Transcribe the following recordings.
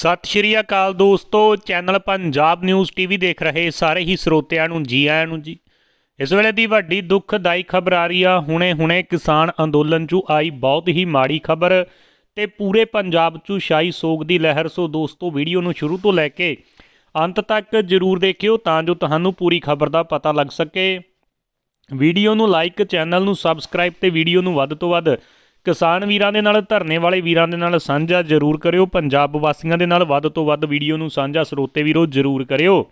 ਸਤਿ ਸ਼੍ਰੀ ਅਕਾਲ ਦੋਸਤੋ channel Punjab news TV ਦੇਖ ਰਹੇ ਸਾਰੇ ਹੀ ਸਰੋਤਿਆਂ ਨੂੰ ਜੀ ਆਇਆਂ ਨੂੰ ਜੀ ਇਸ ਵੇਲੇ ਦੀ ਵੱਡੀ ਦੁੱਖਦਾਈ ਖਬਰ ਆ ਰਹੀ ਆ ਹੁਣੇ-ਹੁਣੇ ਕਿਸਾਨ ਅੰਦੋਲਨ 'ਚ ਆਈ ਬਹੁਤ ਹੀ ਮਾੜੀ ਖਬਰ ਤੇ ਪੂਰੇ ਪੰਜਾਬ 'ਚ ਸ਼ਾਈ ਸੋਗ ਦੀ ਲਹਿਰ ਸੋ ਦੋਸਤੋ ਵੀਡੀਓ ਨੂੰ ਸ਼ੁਰੂ ਤੋਂ ਲੈ ਕੇ ਅੰਤ ਤੱਕ ਜ਼ਰੂਰ ਦੇਖਿਓ ਤਾਂ ਜੋ ਤੁਹਾਨੂੰ ਪੂਰੀ ਖਬਰ ਦਾ ਪਤਾ ਲੱਗ ਸਕੇ ਵੀਡੀਓ ਨੂੰ ਲਾਈਕ ਚੈਨਲ ਨੂੰ ਸਬਸਕ੍ਰਾਈਬ ਤੇ ਵੀਡੀਓ ਨੂੰ ਵੱਧ ਤੋਂ ਵੱਧ ਕਿਸਾਨ ਵੀਰਾਂ ਦੇ ਨਾਲ ਧਰਨੇ ਵਾਲੇ ਵੀਰਾਂ ਦੇ ਨਾਲ ਸਾਂਝਾ ਜ਼ਰੂਰ ਕਰਿਓ ਪੰਜਾਬ ਵਾਸੀਆਂ ਦੇ ਨਾਲ ਵੱਧ ਤੋਂ ਵੱਧ ਵੀਡੀਓ ਨੂੰ ਸਾਂਝਾ ਸਰੋਤੇ ਵੀਰੋ ਜ਼ਰੂਰ ਕਰਿਓ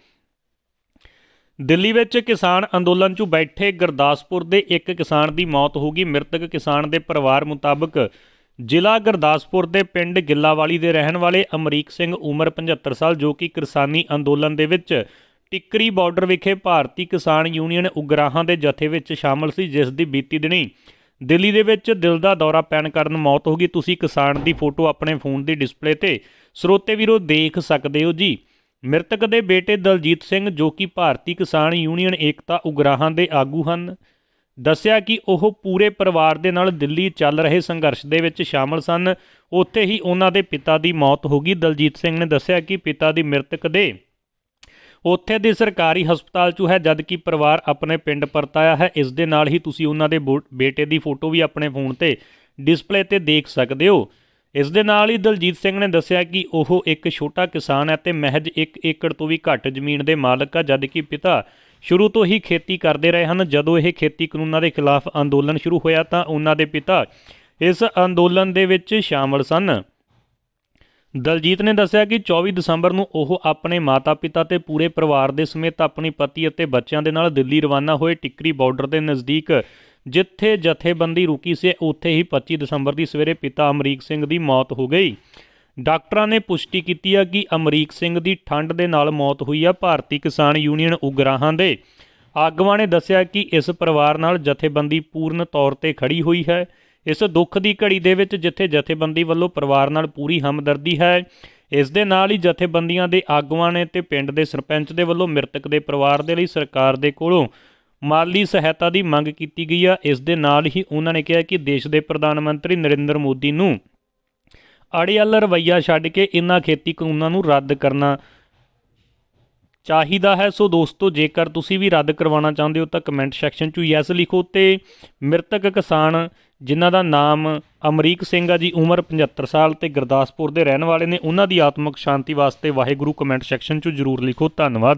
ਦਿੱਲੀ ਵਿੱਚ ਕਿਸਾਨ ਅੰਦੋਲਨ 'ਚ ਬੈਠੇ ਗੁਰਦਾਸਪੁਰ ਦੇ ਇੱਕ ਕਿਸਾਨ ਦੀ ਮੌਤ ਹੋ ਗਈ ਮ੍ਰਿਤਕ ਕਿਸਾਨ ਦੇ ਪਰਿਵਾਰ ਮੁਤਾਬਕ ਜ਼ਿਲ੍ਹਾ ਗੁਰਦਾਸਪੁਰ ਦੇ ਪਿੰਡ ਗਿੱਲਾਵਾਲੀ ਦੇ ਰਹਿਣ ਵਾਲੇ ਅਮਰੀਕ ਸਿੰਘ ਉਮਰ 75 ਸਾਲ ਜੋ ਕਿ ਕਿਸਾਨੀ ਅੰਦੋਲਨ ਦੇ ਵਿੱਚ ਟਿੱਕਰੀ ਬਾਰਡਰ ਵਿਖੇ ਭਾਰਤੀ ਕਿਸਾਨ ਯੂਨੀਅਨ ਉਗਰਾਹਾਂ ਦੇ ਜਥੇ ਵਿੱਚ ਸ਼ਾਮਲ ਸੀ ਜਿਸ ਦੀ ਬੀਤੀ ਦਿਨੀ ਦਿੱਲੀ ਦੇ ਵਿੱਚ ਦਿਲ ਦਾ ਦੌਰਾ ਪੈਣ ਕਾਰਨ ਮੌਤ ਹੋ ਗਈ ਤੁਸੀਂ ਕਿਸਾਨ ਦੀ ਫੋਟੋ ਆਪਣੇ ਫੋਨ ਦੀ ਡਿਸਪਲੇ ਤੇ ਸਰੋਤੇ ਵੀਰੋ ਦੇਖ ਸਕਦੇ ਹੋ ਜੀ ਮ੍ਰਿਤਕ ਦੇ ਬੇਟੇ ਦਲਜੀਤ ਸਿੰਘ ਜੋ ਕਿ ਭਾਰਤੀ ਕਿਸਾਨ ਯੂਨੀਅਨ ਏਕਤਾ ਉਗਰਾਹਾਂ ਦੇ ਆਗੂ ਹਨ ਦੱਸਿਆ ਕਿ ਉਹ ਪੂਰੇ ਪਰਿਵਾਰ ਦੇ ਨਾਲ ਦਿੱਲੀ ਚੱਲ ਰਹੇ ਸੰਘਰਸ਼ ਦੇ ਵਿੱਚ ਸ਼ਾਮਲ ਸਨ ਉੱਥੇ ਹੀ ਉਹਨਾਂ ਦੇ ਪਿਤਾ ਦੀ ਮੌਤ ਹੋ ਗਈ ਦਲਜੀਤ ਸਿੰਘ ਨੇ ਦੱਸਿਆ ਕਿ ਪਿਤਾ ਦੀ ਮ੍ਰਿਤਕ ਦੇ ਉੱਥੇ ਦੇ ਸਰਕਾਰੀ ਹਸਪਤਾਲ 'ਚ ਹੈ ਜਦ ਕਿ ਪਰਿਵਾਰ ਆਪਣੇ ਪਿੰਡ ਪਰਤਾਇਆ ਹੈ ਇਸ ਦੇ ਨਾਲ ਹੀ ਤੁਸੀਂ ਉਹਨਾਂ ਦੇ ਬੇਟੇ ਦੀ ਫੋਟੋ ਵੀ ਆਪਣੇ ਫੋਨ ਤੇ ਡਿਸਪਲੇ ਤੇ ਦੇਖ ਸਕਦੇ ਹੋ ਇਸ ਦੇ ਨਾਲ ਹੀ ਦਲਜੀਤ ਸਿੰਘ ਨੇ ਦੱਸਿਆ ਕਿ ਉਹ ਇੱਕ ਛੋਟਾ ਕਿਸਾਨ ਹੈ ਤੇ ਮਹਿਜ 1 ਏਕੜ ਤੋਂ ਵੀ ਘੱਟ ਜ਼ਮੀਨ ਦੇ ਮਾਲਕ ਹੈ ਜਦ ਕਿ ਪਿਤਾ ਸ਼ੁਰੂ ਤੋਂ ਹੀ ਖੇਤੀ ਕਰਦੇ ਰਹੇ ਹਨ ਜਦੋਂ ਇਹ ਖੇਤੀ ਕਾਨੂੰਨਾਂ ਦੇ ਖਿਲਾਫ ਅੰਦੋਲਨ ਸ਼ੁਰੂ ਹੋਇਆ ਤਾਂ ਉਹਨਾਂ ਦੇ ਪਿਤਾ ਇਸ ਅੰਦੋਲਨ ਦੇ ਵਿੱਚ ਸ਼ਾਮਲ ਸਨ ਦਲਜੀਤ ਨੇ ਦੱਸਿਆ ਕਿ 24 ਦਸੰਬਰ ਨੂੰ ਉਹ ਆਪਣੇ ਮਾਤਾ-ਪਿਤਾ ਤੇ ਪੂਰੇ ਪਰਿਵਾਰ ਦੇ ਸਮੇਤ ਆਪਣੀ ਪਤੀ ਅਤੇ ਬੱਚਿਆਂ ਦੇ ਨਾਲ ਦਿੱਲੀ ਰਵਾਨਾ ਹੋਏ ਟਿੱਕਰੀ ਬਾਰਡਰ ਦੇ ਨਜ਼ਦੀਕ ਜਿੱਥੇ ਜਥੇਬੰਦੀ ਰੁਕੀ ਸੀ ਉੱਥੇ ਹੀ 25 ਦਸੰਬਰ ਦੀ ਸਵੇਰੇ ਪਿਤਾ ਅਮਰੀਕ ਸਿੰਘ ਦੀ ਮੌਤ ਹੋ ਗਈ ਡਾਕਟਰਾਂ ਨੇ ਪੁਸ਼ਟੀ ਕੀਤੀ ਹੈ ਕਿ ਅਮਰੀਕ ਸਿੰਘ ਦੀ ਠੰਡ ਦੇ ਨਾਲ ਮੌਤ ਹੋਈ ਹੈ ਭਾਰਤੀ ਕਿਸਾਨ ਯੂਨੀਅਨ ਉਗਰਾਹਾਂ ਦੇ ਆਗੂਆਂ ਨੇ ਦੱਸਿਆ ਕਿ ਇਸ ਪਰਿਵਾਰ ਨਾਲ ਜਥੇਬੰਦੀ ਪੂਰਨ ਤੌਰ ਤੇ ਖੜੀ ਹੋਈ ਹੈ ਇਸ ਦੁੱਖ ਦੀ ਘੜੀ ਦੇ ਵਿੱਚ ਜਿੱਥੇ ਜਥੇਬੰਦੀ ਵੱਲੋਂ ਪਰਿਵਾਰ ਨਾਲ ਪੂਰੀ ਹਮਦਰਦੀ ਹੈ ਇਸ ਦੇ ਨਾਲ ਹੀ ਜਥੇਬੰਦੀਆਂ ਦੇ ਆਗੂਆਂ ਨੇ ਤੇ ਪਿੰਡ ਦੇ ਸਰਪੰਚ ਦੇ ਵੱਲੋਂ ਮ੍ਰਿਤਕ ਦੇ ਪਰਿਵਾਰ ਦੇ ਲਈ ਸਰਕਾਰ ਦੇ ਕੋਲੋਂ ਮਾਲੀ ਸਹਾਇਤਾ ਦੀ ਮੰਗ ਕੀਤੀ ਗਈ ਆ ਇਸ ਦੇ ਨਾਲ ਹੀ ਉਹਨਾਂ ਨੇ ਕਿਹਾ ਕਿ ਦੇਸ਼ ਦੇ ਪ੍ਰਧਾਨ ਮੰਤਰੀ ਨਰਿੰਦਰ ਮੋਦੀ ਨੂੰ ਅੜਿਆਲ ਰਵਈਆ ਛੱਡ ਕੇ ਇਨ੍ਹਾਂ ਖੇਤੀ ਕਾਨੂੰਨਾਂ ਨੂੰ ਰੱਦ ਕਰਨਾ ਚਾਹੀਦਾ ਹੈ ਸੋ ਦੋਸਤੋ ਜੇਕਰ ਤੁਸੀਂ ਵੀ ਰੱਦ ਕਰਵਾਉਣਾ ਚਾਹੁੰਦੇ ਹੋ ਤਾਂ ਕਮੈਂਟ ਸੈਕਸ਼ਨ 'ਚ ਯੈਸ ਲਿਖੋ ਤੇ ਮ੍ਰਿਤਕ ਕਿਸਾਨ ਜਿਨ੍ਹਾਂ ਦਾ ਨਾਮ ਅਮਰੀਕ ਸਿੰਘ ਆ ਜੀ ਉਮਰ 75 ਸਾਲ ਤੇ ਗੁਰਦਾਸਪੁਰ ਦੇ ਰਹਿਣ ਵਾਲੇ ਨੇ ਉਹਨਾਂ ਦੀ ਆਤਮਿਕ ਸ਼ਾਂਤੀ ਵਾਸਤੇ ਵਾਹਿਗੁਰੂ ਕਮੈਂਟ ਸੈਕਸ਼ਨ 'ਚ ਜ਼ਰੂਰ ਲਿਖੋ ਧੰਨਵਾਦ